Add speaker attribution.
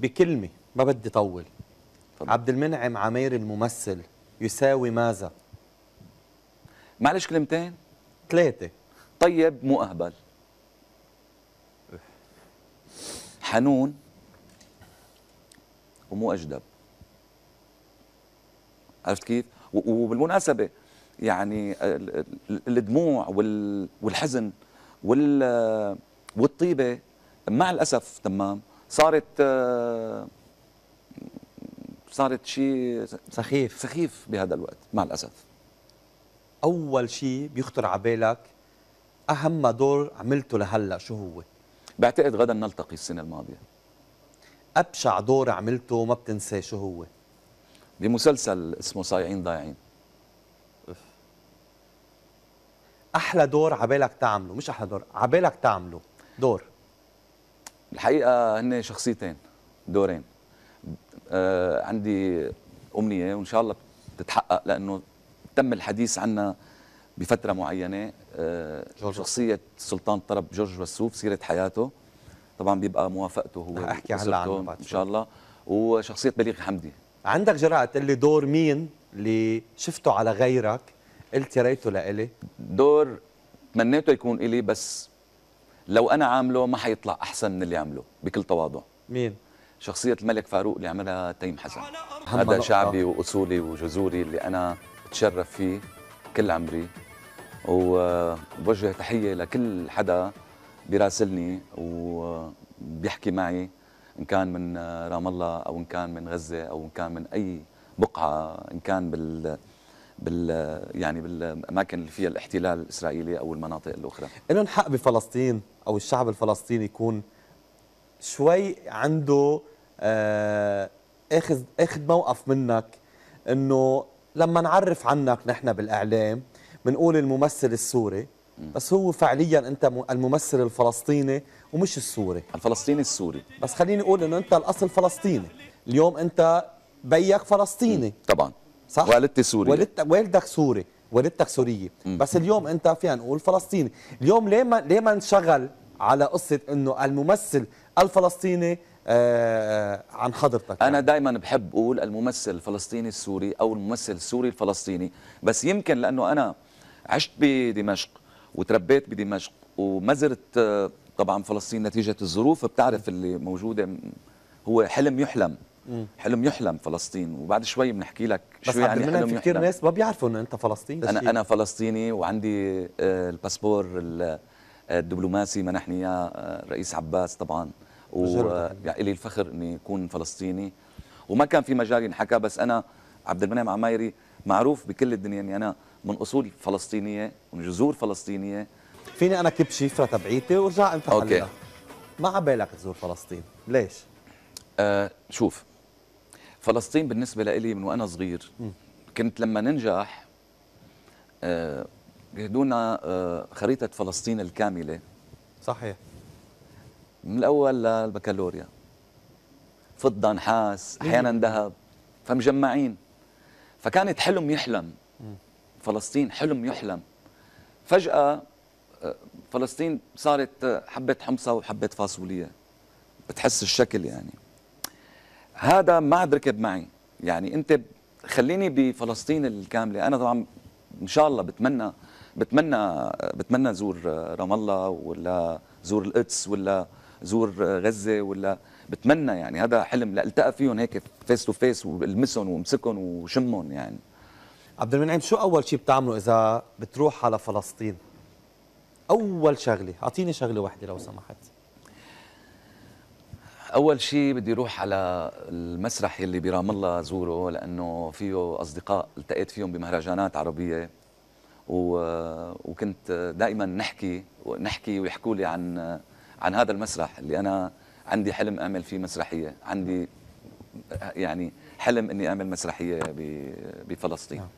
Speaker 1: بكلمة ما بدي طول طبعا. عبد المنعم عمير الممثل
Speaker 2: يساوي ماذا؟ معلش كلمتين؟ ثلاثة طيب مو أهبل حنون ومو أجدب عرفت كيف؟ وبالمناسبة يعني الدموع والحزن والطيبة مع الأسف تمام صارت آه، صارت شيء سخيف سخيف بهذا الوقت مع الاسف اول شيء بيخطر على بالك اهم
Speaker 1: دور عملته لهلا شو هو بعتقد غدا نلتقي السنه الماضيه ابشع دور عملته وما بتنساه شو هو بمسلسل اسمه صايعين ضايعين احلى دور عبالك تعمله مش احلى دور عبالك تعمله دور
Speaker 2: الحقيقه هن شخصيتين دورين آه عندي امنيه وان شاء الله بتتحقق لانه تم الحديث عنها بفتره معينه آه شخصيه سلطان طرب جورج وسوف سيره حياته طبعا بيبقى موافقته هو احكي هلا عنه ان شاء الله وشخصيه بليغ حمدي عندك جرأة تقول لي دور مين اللي
Speaker 1: شفته على غيرك قلت يا ريته لإلي
Speaker 2: دور تمنيته يكون إلي بس لو انا عامله ما حيطلع احسن من اللي عمله بكل تواضع مين شخصية الملك فاروق اللي عملها تيم حسن هذا شعبي وأصولي وجذوري اللي أنا بتشرف فيه كل عمري وبوجه تحية لكل حدا بيراسلني وبيحكي معي إن كان من رام الله أو إن كان من غزة أو إن كان من أي بقعة إن كان بال بال يعني بالاماكن اللي فيها الاحتلال الاسرائيلي او المناطق الاخرى
Speaker 1: لهم حق بفلسطين او الشعب الفلسطيني يكون شوي عنده آه، اخذ اخذ موقف منك انه لما نعرف عنك نحن بالاعلام بنقول الممثل السوري بس هو فعليا انت الممثل الفلسطيني ومش السوري الفلسطيني السوري بس خليني اقول انه انت الاصل فلسطيني اليوم انت بيك فلسطيني طبعا صح والدتي سوري والدتك والدك سوري والدتك سوريه بس اليوم انت فينا نقول فلسطيني اليوم ليه ما ليه ما انشغل على قصه انه الممثل الفلسطيني آه, آه، عن حضرتك
Speaker 2: انا يعني. دائما بحب اقول الممثل الفلسطيني السوري او الممثل السوري الفلسطيني بس يمكن لانه انا عشت بدمشق وتربيت بدمشق وما زرت آه، طبعا فلسطين نتيجه الظروف بتعرف اللي موجوده هو حلم يحلم حلم يحلم فلسطين وبعد شوي بنحكي لك شو يعني عبد حلم في كثير ناس
Speaker 1: ما بيعرفوا انه انت فلسطيني انا انا
Speaker 2: فلسطيني وعندي آه، الباسبور آه، الدبلوماسي منحني اياه الرئيس آه، عباس طبعا لي الفخر اني اكون فلسطيني وما كان في مجال ينحكى بس انا عبد المنعم عمايري معروف بكل الدنيا اني انا من اصول فلسطينيه ومن جذور فلسطينيه فيني انا كب شفره تبعيتي وارجع انت اوكي ما عبالك تزور فلسطين ليش؟ آه شوف فلسطين بالنسبه لي من وانا صغير كنت لما ننجح آه، يهدونا آه، خريطه فلسطين الكامله صحيح من الاول للبكالوريا فضه نحاس احيانا ذهب فمجمعين فكانت حلم يحلم فلسطين حلم يحلم فجاه آه، فلسطين صارت حبه حمصه وحبه فاصوليا بتحس الشكل يعني هذا ما عاد ركب معي يعني انت خليني بفلسطين الكامله انا طبعا ان شاء الله بتمنى بتمنى بتمنى زور رام الله ولا زور القدس ولا زور غزه ولا بتمنى يعني هذا حلم لالتقى فيهم هيك فيس تو فيس والمسهم وامسكهم وشمهم يعني عبد المنعم شو اول شيء بتعمله اذا بتروح على فلسطين اول
Speaker 1: شغله اعطيني شغله واحده لو سمحت
Speaker 2: اول شيء بدي اروح على المسرح يلي برام الله زوره لانه فيه اصدقاء التقيت فيهم بمهرجانات عربيه و... وكنت دائما نحكي نحكي ويحكوا لي عن عن هذا المسرح اللي انا عندي حلم اعمل فيه مسرحيه عندي يعني حلم اني اعمل مسرحيه بفلسطين نعم.